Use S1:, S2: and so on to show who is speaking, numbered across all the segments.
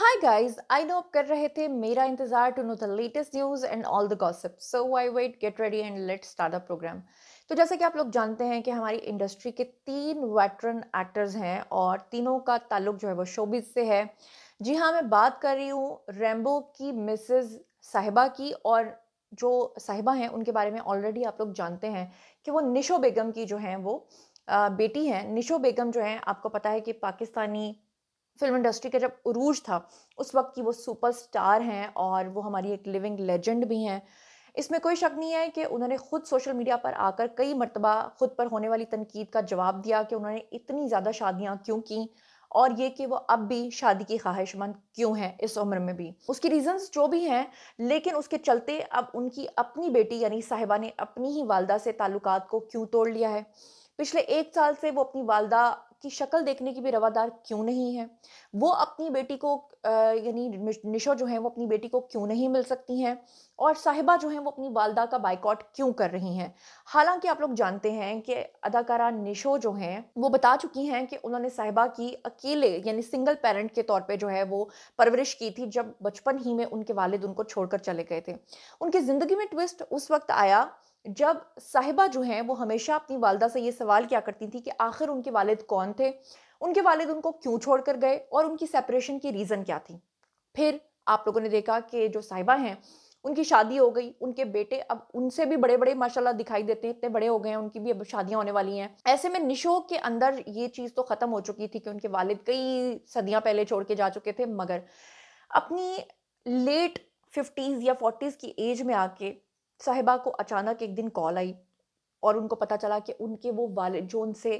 S1: Hi guys, I know आप कर रहे थे मेरा इंतजार to know the latest news and all the gossip so I wait get ready and let start a program तो जैसे कि आप लोग जानते हैं कि हमारी इंडस्ट्री के तीन वेटरन एक्टर्स हैं और तीनों का ताल्लुक जो है वो शोबिज से है जी हाँ मैं बात कर रही हूँ रेम्बो की मिसेज साहिबा की और जो साहिबा हैं उनके बारे में ऑलरेडी आप लोग जानते हैं कि वो निशो बेगम की जो हैं वो बेटी हैं निशो बेगम जो हैं आपको पता है कि पाकिस्तानी फिल्म इंडस्ट्री का जब उरूज था उस वक्त की वो सुपरस्टार हैं और वो हमारी एक लिविंग लेजेंड भी हैं इसमें कोई शक नहीं है कि उन्होंने खुद सोशल मीडिया पर आकर कई मरतबा खुद पर होने वाली तनकीद का जवाब दिया कि उन्होंने इतनी ज़्यादा शादियाँ क्यों की और ये कि वो अब भी शादी की ख्वाहिशमंद क्यों हैं इस उम्र में भी उसकी रीजंस जो भी हैं लेकिन उसके चलते अब उनकी अपनी बेटी यानी साहिबा ने अपनी ही वालदा से ताल्लुकात को क्यों तोड़ लिया है पिछले एक साल से वो अपनी वालदा की शक्ल देखने की भी रवादार क्यों नहीं है वो अपनी बेटी को यानी निशो जो है वो अपनी बेटी को क्यों नहीं मिल सकती हैं और साहिबा जो है वो अपनी वालदा का बाइकआउट क्यों कर रही हैं हालांकि आप लोग जानते हैं कि अदाकारा निशो जो हैं वो बता चुकी हैं कि उन्होंने साहिबा की अकेले यानी सिंगल पेरेंट के तौर पे जो है वो परवरिश की थी जब बचपन ही में उनके वालिद उनको छोड़कर चले गए थे उनकी ज़िंदगी में ट्विस्ट उस वक्त आया जब साहिबा जो हैं वो हमेशा अपनी वालदा से ये सवाल किया करती थी कि आखिर उनके वालिद कौन थे उनके वालिद उनको क्यों छोड़ कर गए और उनकी सेपरेशन की रीज़न क्या थी फिर आप लोगों ने देखा कि जो साहिबा हैं उनकी शादी हो गई उनके बेटे अब उनसे भी बड़े बड़े माशाल्लाह दिखाई देते हैं इतने बड़े हो गए हैं उनकी भी अब शादियां होने वाली हैं ऐसे में निशो के अंदर ये चीज़ तो ख़त्म हो चुकी थी कि उनके वालिद कई सदियां पहले छोड़ के जा चुके थे मगर अपनी लेट फिफ्टीज़ या फोर्टीज़ की एज में आके साहिबा को अचानक एक दिन कॉल आई और उनको पता चला कि उनके वो वाले जो उनसे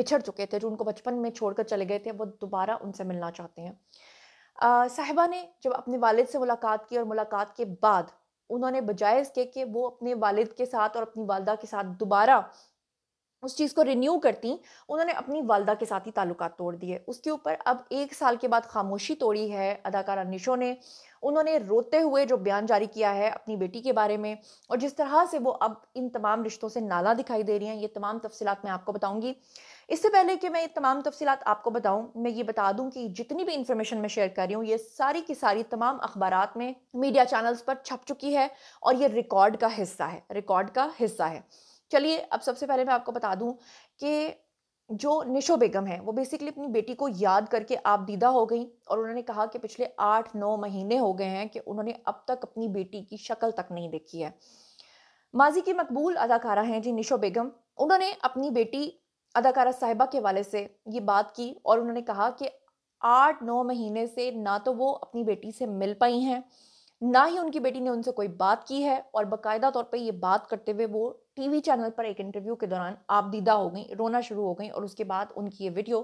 S1: बिछड़ चुके थे जो उनको बचपन में छोड़कर चले गए थे वो दोबारा उनसे मिलना चाहते हैं साहिबा ने जब अपने वालिद से मुलाकात की और मुलाकात के बाद उन्होंने बजाय इसके कि वो अपने वालिद के साथ और अपनी वालदा के साथ दोबारा उस चीज़ को रिन्यू करती उन्होंने अपनी वालदा के साथ ही ताल्लुक तोड़ दिए उसके ऊपर अब एक साल के बाद खामोशी तोड़ी है अदाकारा निशो ने उन्होंने रोते हुए जो बयान जारी किया है अपनी बेटी के बारे में और जिस तरह से वो अब इन तमाम रिश्तों से नाला दिखाई दे रही हैं ये तमाम तफसीत मैं आपको बताऊंगी इससे पहले कि मैं ये तमाम तफसीत आपको बताऊँ मैं ये बता दूँ कि जितनी भी इन्फॉर्मेशन मैं शेयर कर रही हूँ ये सारी की सारी तमाम अखबार में मीडिया चैनल्स पर छप चुकी है और ये रिकॉर्ड का हिस्सा है रिकॉर्ड का हिस्सा है चलिए अब सबसे पहले मैं आपको बता दूं कि जो निशो बेगम है वो बेसिकली अपनी बेटी को याद करके आप दीदा हो गई और उन्होंने कहा कि पिछले आठ नौ महीने हो गए हैं कि उन्होंने अब तक अपनी बेटी की शक्ल तक नहीं देखी है माजी की मकबूल अदाकारा हैं जी निशो बेगम उन्होंने अपनी बेटी अदाकारा साहिबा के वाले से ये बात की और उन्होंने कहा कि आठ नौ महीने से ना तो वो अपनी बेटी से मिल पाई हैं ना ही उनकी बेटी ने उनसे कोई बात की है और बाकायदा तौर पर ये बात करते हुए वो टीवी चैनल पर एक इंटरव्यू के दौरान आपदीदा हो गई रोना शुरू हो गई और उसके बाद उनकी ये वीडियो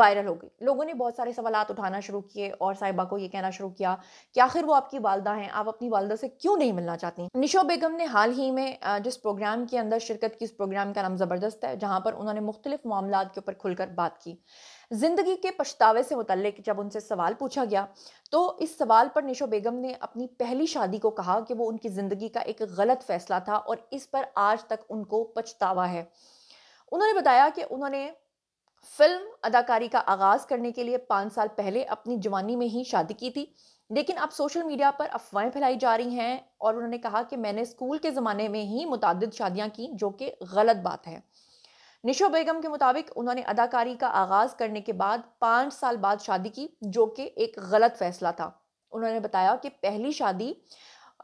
S1: वायरल हो गई लोगों ने बहुत सारे सवाल उठाना शुरू किए और साहिबा को ये कहना शुरू किया कि आखिर वो आपकी वालदा हैं आप अपनी वालदा से क्यों नहीं मिलना चाहती निशो बेगम ने हाल ही में जिस प्रोग्राम के अंदर शिरकत की उस प्रोग्राम का नाम ज़बरदस्त है जहाँ पर उन्होंने मुख्तलिफ मामला के ऊपर खुलकर बात की ज़िंदगी के पछतावे से मुतलक जब उनसे सवाल पूछा गया तो इस सवाल पर निशो बेगम ने अपनी पहली शादी को कहा कि वो उनकी ज़िंदगी का एक गलत फ़ैसला था और इस पर आज तक उनको पछतावा है उन्होंने बताया कि उन्होंने फिल्म अदाकारी का आगाज़ करने के लिए पाँच साल पहले अपनी जवानी में ही शादी की थी लेकिन अब सोशल मीडिया पर अफवाहें फैलाई जा रही हैं और उन्होंने कहा कि मैंने स्कूल के ज़माने में ही मुतद शादियाँ की जो कि गलत बात है निशो बेगम के मुताबिक उन्होंने अदाकारी का आगाज करने के बाद पाँच साल बाद शादी की जो कि एक गलत फैसला था उन्होंने बताया कि पहली शादी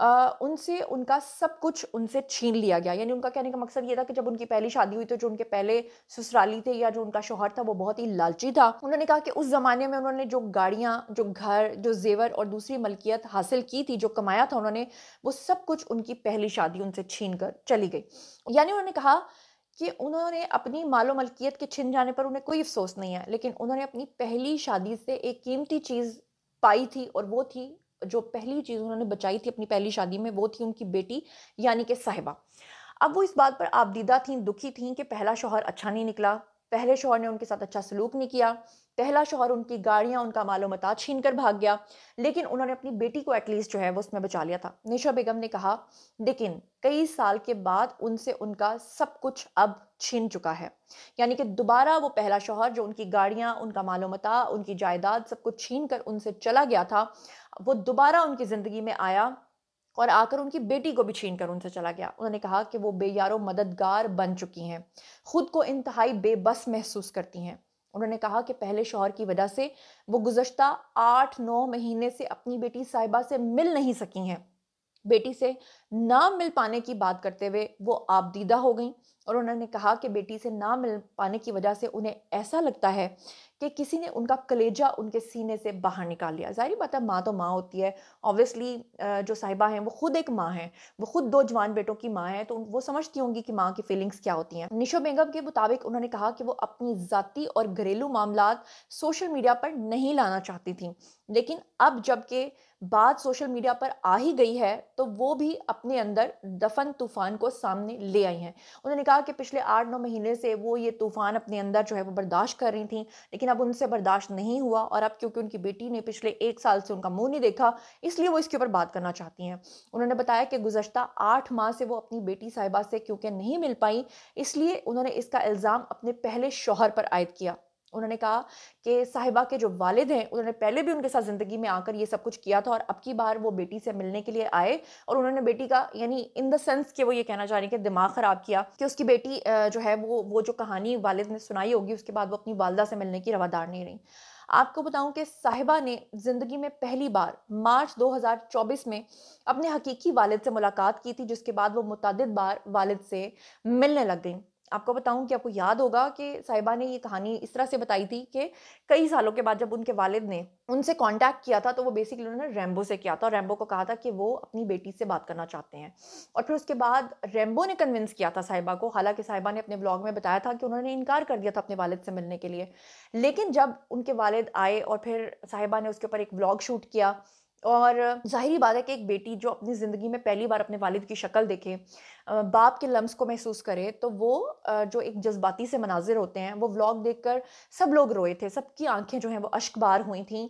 S1: आ, उनसे उनका सब कुछ उनसे छीन लिया गया यानी उनका कहने का मकसद ये था कि जब उनकी पहली शादी हुई तो जो उनके पहले ससुराली थे या जो उनका शोहर था वो बहुत ही लालची था उन्होंने कहा कि उस ज़माने में उन्होंने जो गाड़ियाँ जो घर जो जेवर और दूसरी मलकियत हासिल की थी जो कमाया था उन्होंने वो सब कुछ उनकी पहली शादी उनसे छीन कर चली गई यानी उन्होंने कहा कि उन्होंने अपनी मालो मलकियत के छिन जाने पर उन्हें कोई अफसोस नहीं है लेकिन उन्होंने अपनी पहली शादी से एक कीमती चीज़ पाई थी और वो थी जो पहली चीज़ उन्होंने बचाई थी अपनी पहली शादी में वो थी उनकी बेटी यानी कि साहिबा अब वो इस बात पर आपदीदा थी दुखी थीं कि पहला शोहर अच्छा नहीं निकला पहले शोहर ने उनके साथ अच्छा सलूक नहीं किया पहला शोहर उनकी गाड़ियाँ उनका मालो मता छीन कर भाग गया लेकिन उन्होंने अपनी बेटी को एटलीस्ट जो है वो उसमें बचा लिया था निशा बेगम ने कहा लेकिन कई साल के बाद उनसे उनका सब कुछ अब छीन चुका है यानी कि दोबारा वो पहला शोहर जो उनकी गाड़ियाँ उनका मालो मता उनकी जायदाद सब कुछ छीन कर उनसे चला गया था वो दोबारा उनकी ज़िंदगी में आया और आकर उनकी बेटी को भी छीन कर उनसे चला गया उन्होंने कहा कि वो बेयारो मददगार बन चुकी हैं ख़ुद को इंतहाई बेबस महसूस करती हैं उन्होंने कहा कि पहले शोहर की वजह से वो गुजशत आठ नौ महीने से अपनी बेटी साहिबा से मिल नहीं सकी हैं बेटी से ना मिल पाने की बात करते हुए वो आपदीदा हो गई और उन्होंने कहा कि बेटी से ना मिल पाने की वजह से उन्हें ऐसा लगता है कि किसी ने उनका कलेजा उनके सीने से बाहर निकाल लिया जाहिर बात है माँ तो माँ होती है ऑब्वियसली जो साहिबा हैं वो खुद एक माँ हैं वो खुद दो जवान बेटों की माँ है तो वो समझती होंगी कि माँ की फीलिंग्स क्या होती हैं निशो बेगम के मुताबिक उन्होंने कहा कि वो अपनी ज़ाती और घरेलू मामला सोशल मीडिया पर नहीं लाना चाहती थी लेकिन अब जबकि बात सोशल मीडिया पर आ ही गई है तो वो भी अपने अंदर दफन तूफ़ान को सामने ले आई हैं उन्होंने कहा कि पिछले आठ नौ महीने से वो ये तूफ़ान अपने अंदर जो है वो बर्दाश्त कर रही थी लेकिन अब उनसे बर्दाश्त नहीं हुआ और अब क्योंकि उनकी बेटी ने पिछले एक साल से उनका मुंह नहीं देखा इसलिए वो इसके ऊपर बात करना चाहती हैं उन्होंने बताया कि गुजशत आठ माह से वो अपनी बेटी साहिबा से क्योंकि नहीं मिल पाई इसलिए उन्होंने इसका इल्ज़ाम अपने पहले शोहर पर आयद किया उन्होंने कहा कि साहिबा के जो वालिद हैं उन्होंने पहले भी उनके साथ ज़िंदगी में आकर ये सब कुछ किया था और अब की बार वो बेटी से मिलने के लिए आए और उन्होंने बेटी का यानी इन द सेंस कि वो ये कहना चाह रही कि दिमाग ख़राब किया कि उसकी बेटी जो है वो वो जो कहानी वालिद ने सुनाई होगी उसके बाद वो अपनी वालदा से मिलने की रवादार नहीं रही आपको बताऊं कि साहिबा ने ज़िंदगी में पहली बार मार्च 2024 में अपने हकीकी वालिद से मुलाकात की थी जिसके बाद वो मुतद बार वालिद से मिलने लग गई आपको बताऊं कि आपको याद होगा कि साहिबा ने ये कहानी इस तरह से बताई थी कि कई सालों के बाद जब उनके वालिद ने उनसे कांटेक्ट किया था तो वो बेसिकली उन्होंने रैम्बो से किया था और रैम्बो को कहा था कि वो अपनी बेटी से बात करना चाहते हैं और फिर उसके बाद रैम्बो ने कन्विंस किया था साहिबा को हालांकि साहिबा ने अपने ब्लॉग में बताया था कि उन्होंने इनकार कर दिया था अपने वालिद से मिलने के लिए लेकिन जब उनके वालिद आए और फिर साहिबा ने उसके ऊपर एक ब्लॉग शूट किया और ज़ाहरी बात है कि एक बेटी जो अपनी ज़िंदगी में पहली बार अपने वालिद की शक्ल देखे बाप के लम्स को महसूस करे तो वो जो एक जज्बाती से मनाजिर होते हैं वो व्लॉग देखकर सब लोग रोए थे सबकी आंखें जो हैं वो अश्कबार हुई थी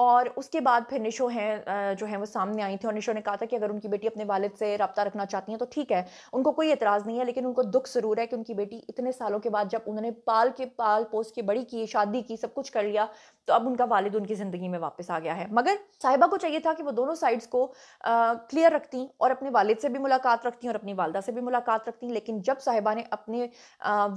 S1: और उसके बाद फिर निशो हैं जो है वो सामने आई थी और निशो ने कहा था कि अगर उनकी बेटी अपने वालिद से रबता रखना चाहती हैं तो ठीक है उनको कोई एतराज़ नहीं है लेकिन उनको दुख ज़रूर है कि उनकी बेटी इतने सालों के बाद जब उन्होंने पाल के पाल पोस के बड़ी की शादी की सब कुछ कर लिया तो अब उनका वालिद उनकी ज़िंदगी में वापस आ गया है मगर साहिबा को चाहिए था कि वो दोनों साइड्स को क्लियर रखती और अपने वालिद से भी मुलाकात रखती और अपनी वालदा से भी मुलाकात रखती लेकिन जब साहिबा ने अपने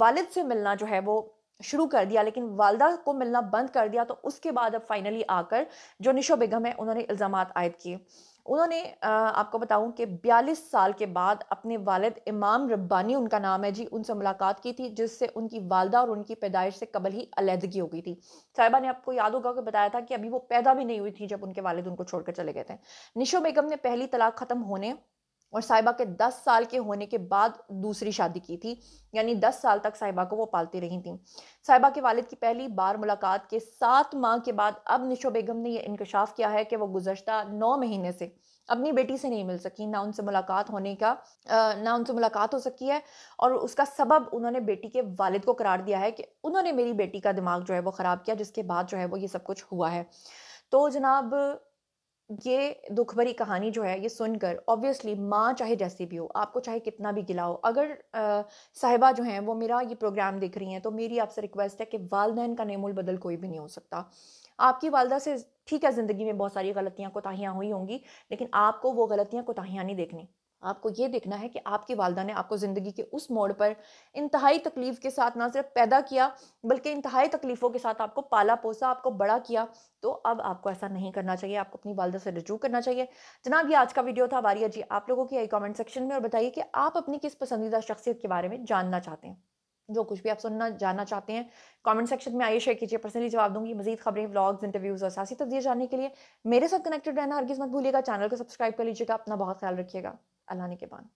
S1: वालिद से मिलना जो है वो शुरू कर दिया लेकिन वालदा को मिलना बंद कर दिया तो उसके बाद अब फाइनली आकर जो निशो बेगम है उन्होंने इल्ज़ाम आयद किए उन्होंने आपको बताऊं कि 42 साल के बाद अपने वालिद इमाम रब्बानी उनका नाम है जी उनसे मुलाकात की थी जिससे उनकी वालदा और उनकी पैदाइश से कबल ही अलीहदगी हो गई थी साहिबा ने आपको याद होगा कि बताया था कि अभी वो पैदा भी नहीं हुई थी जब उनके वालिद उनको छोड़कर चले गए थे निशो बेगम ने पहली तलाक ख़त्म होने और साहिबा के दस साल के होने के बाद दूसरी शादी की थी यानी दस साल तक साहिबा को वो पालती रही थी साहिबा के वालिद की पहली बार मुलाकात के सात माह के बाद अब निशो बेगम ने यह इंकशाफ किया है कि वो गुजशत नौ महीने से अपनी बेटी से नहीं मिल सकी ना उनसे मुलाकात होने का ना उनसे मुलाकात हो सकी है और उसका सबब उन्होंने बेटी के वालिद को करार दिया है कि उन्होंने मेरी बेटी का दिमाग जो है वो ख़राब किया जिसके बाद जो है वो ये सब कुछ हुआ है तो जनाब ये दुख भरी कहानी जो है ये सुनकर ऑब्वियसली माँ चाहे जैसी भी हो आपको चाहे कितना भी गिलाओ अगर साहिबा जो हैं वो मेरा ये प्रोग्राम देख रही हैं तो मेरी आपसे रिक्वेस्ट है कि वालदेन का नेमुल बदल कोई भी नहीं हो सकता आपकी वालदा से ठीक है ज़िंदगी में बहुत सारी गलतियाँ कोताहियाँ हुई होंगी लेकिन आपको वो गलतियाँ कोताहियाँ नहीं देखनी आपको ये देखना है कि आपकी वालदा ने आपको ज़िंदगी के उस मोड़ पर इंतहाई तकलीफ़ के साथ ना सिर्फ पैदा किया बल्कि इंतहाई तकलीफ़ों के साथ आपको पाला पोसा आपको बड़ा किया तो अब आपको ऐसा नहीं करना चाहिए आपको अपनी वालदा से रजू करना चाहिए जनाब ये आज का वीडियो था वारिया जी आप लोगों की आई कॉमेंट सेक्शन में और बताइए कि आप अपनी किस पसंदीदा शख्सियत के बारे में जानना चाहते हैं जो कुछ भी आप सुनना जानना चाहते हैं कमेंट सेक्शन में आइए शेयर कीजिए पर्सनली जवाब दूंगी मजीद खबरें ब्लॉग्स इंटरव्यूज और सासी तब्दील जानने के लिए मेरे साथ कनेक्टेड रहना हर किस मत भूलिएगा चैनल को सब्सक्राइब कर लीजिएगा अपना बहुत ख्याल रखिएगा अल्लाह ने के बाद